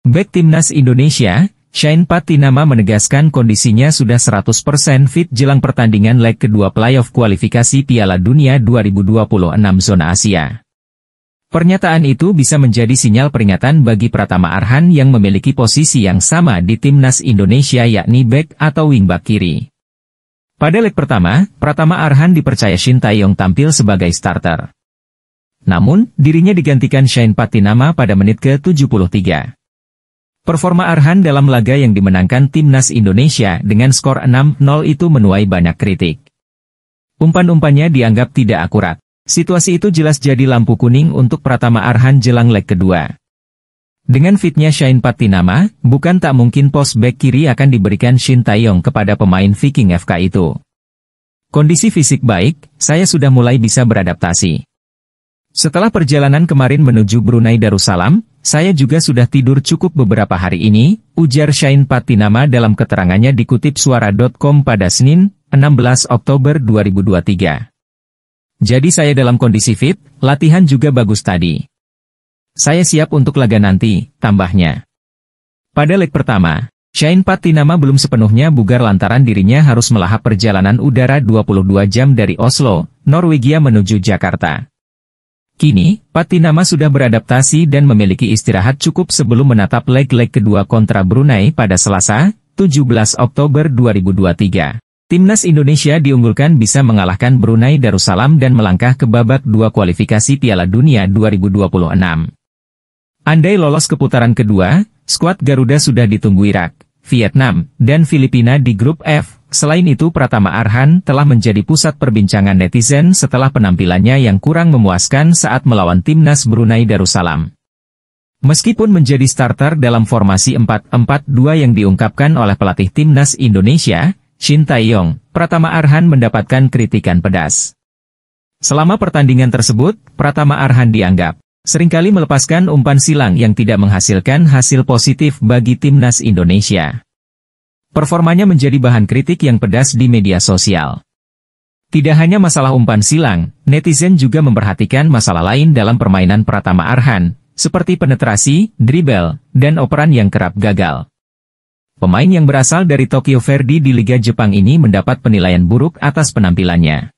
Back Timnas Indonesia, Shane Patinama menegaskan kondisinya sudah 100% fit jelang pertandingan leg kedua playoff kualifikasi Piala Dunia 2026 zona Asia. Pernyataan itu bisa menjadi sinyal peringatan bagi Pratama Arhan yang memiliki posisi yang sama di Timnas Indonesia yakni back atau wingback kiri. Pada leg pertama, Pratama Arhan dipercaya Shin Taeyong tampil sebagai starter. Namun, dirinya digantikan Shane Patinama pada menit ke-73. Performa Arhan dalam laga yang dimenangkan timnas Indonesia dengan skor 6-0 itu menuai banyak kritik. Umpan-umpannya dianggap tidak akurat. Situasi itu jelas jadi lampu kuning untuk Pratama Arhan jelang leg kedua. Dengan fitnya Shine Patinama, bukan tak mungkin pos back kiri akan diberikan Shin Taeyong kepada pemain Viking FK itu. Kondisi fisik baik, saya sudah mulai bisa beradaptasi. Setelah perjalanan kemarin menuju Brunei Darussalam, saya juga sudah tidur cukup beberapa hari ini, ujar Shain Patinama dalam keterangannya dikutip suara.com pada Senin, 16 Oktober 2023. Jadi saya dalam kondisi fit, latihan juga bagus tadi. Saya siap untuk laga nanti, tambahnya. Pada leg pertama, Shine Patinama belum sepenuhnya bugar lantaran dirinya harus melahap perjalanan udara 22 jam dari Oslo, Norwegia menuju Jakarta. Kini, Patinama sudah beradaptasi dan memiliki istirahat cukup sebelum menatap leg-leg kedua kontra Brunei pada Selasa, 17 Oktober 2023. Timnas Indonesia diunggulkan bisa mengalahkan Brunei Darussalam dan melangkah ke babak dua kualifikasi Piala Dunia 2026. Andai lolos ke putaran kedua, skuad Garuda sudah ditunggu Irak, Vietnam, dan Filipina di grup F, Selain itu Pratama Arhan telah menjadi pusat perbincangan netizen setelah penampilannya yang kurang memuaskan saat melawan timnas Brunei Darussalam. Meskipun menjadi starter dalam formasi 4-4-2 yang diungkapkan oleh pelatih timnas Indonesia, Shin Tae-yong, Pratama Arhan mendapatkan kritikan pedas. Selama pertandingan tersebut, Pratama Arhan dianggap seringkali melepaskan umpan silang yang tidak menghasilkan hasil positif bagi timnas Indonesia. Performanya menjadi bahan kritik yang pedas di media sosial. Tidak hanya masalah umpan silang, netizen juga memperhatikan masalah lain dalam permainan Pratama Arhan, seperti penetrasi, dribel, dan operan yang kerap gagal. Pemain yang berasal dari Tokyo Verdy di Liga Jepang ini mendapat penilaian buruk atas penampilannya.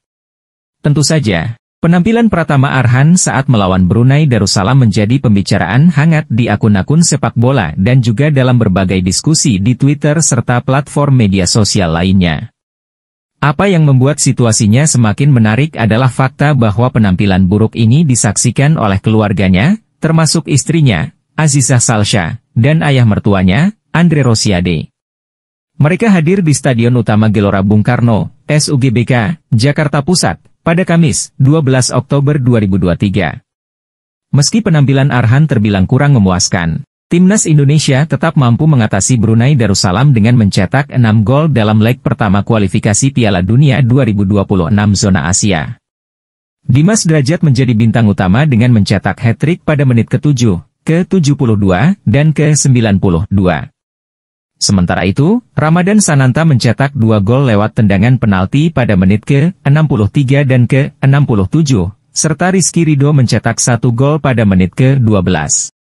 Tentu saja, Penampilan Pratama Arhan saat melawan Brunei Darussalam menjadi pembicaraan hangat di akun-akun sepak bola dan juga dalam berbagai diskusi di Twitter serta platform media sosial lainnya. Apa yang membuat situasinya semakin menarik adalah fakta bahwa penampilan buruk ini disaksikan oleh keluarganya, termasuk istrinya, Azizah Salsha, dan ayah mertuanya, Andre Rosiade. Mereka hadir di Stadion Utama Gelora Bung Karno, SUGBK, Jakarta Pusat, pada Kamis, 12 Oktober 2023. Meski penampilan Arhan terbilang kurang memuaskan, timnas Indonesia tetap mampu mengatasi Brunei Darussalam dengan mencetak 6 gol dalam leg pertama kualifikasi Piala Dunia 2026 zona Asia. Dimas Derajat menjadi bintang utama dengan mencetak hat-trick pada menit ke-7, ke-72, dan ke-92. Sementara itu, Ramadan Sananta mencetak dua gol lewat tendangan penalti pada menit ke-63 dan ke-67, serta Rizky Rido mencetak satu gol pada menit ke-12.